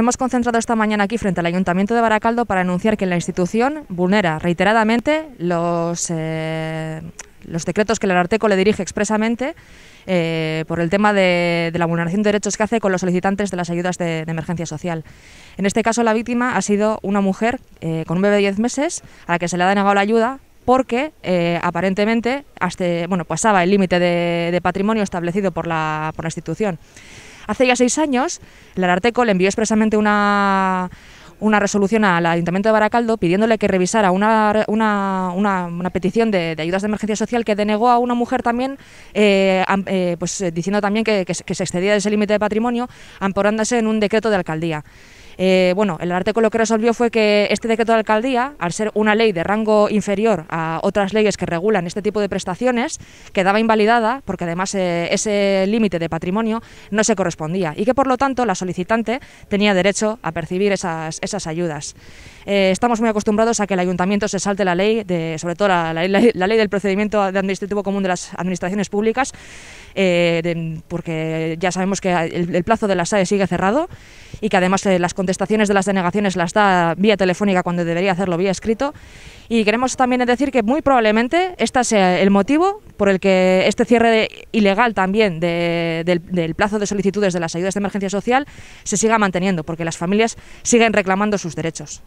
hemos concentrado esta mañana aquí frente al Ayuntamiento de Baracaldo para anunciar que la institución vulnera reiteradamente los, eh, los decretos que el Arteco le dirige expresamente eh, por el tema de, la vulneración de derechos que hace con los solicitantes de las ayudas de, emergencia social. En este caso, la víctima ha sido una mujer eh, con un bebé de 10 meses a la que se le ha denegado la ayuda porque aparentemente hasta, bueno, pasaba el límite de, patrimonio establecido por la, por la institución. Hace ya seis años, el Ararteco le envió expresamente una, una resolución al Ayuntamiento de Baracaldo pidiéndole que revisara una, una, petición de, ayudas de emergencia social que denegó a una mujer también, eh, eh, pues eh, diciendo también que, que se excedía de ese límite de patrimonio, amparándose en un decreto de alcaldía. Eh, bueno, el artículo lo que resolvió fue que este decreto de alcaldía, al ser una ley de rango inferior a otras leyes que regulan este tipo de prestaciones, quedaba invalidada porque además eh, ese límite de patrimonio no se correspondía y que por lo tanto la solicitante tenía derecho a percibir esas, ayudas. Eh, estamos muy acostumbrados a que el ayuntamiento se salte la ley, sobre todo la, ley del procedimiento de administrativo común de las administraciones públicas, porque ya sabemos que el, plazo de la SAE sigue cerrado y que además eh, las contestaciones de las denegaciones las da vía telefónica cuando debería hacerlo vía escrito. Y queremos también decir que muy probablemente este sea el motivo por el que este cierre ilegal también del, plazo de solicitudes de las ayudas de emergencia social se siga manteniendo, porque las familias siguen reclamando sus derechos.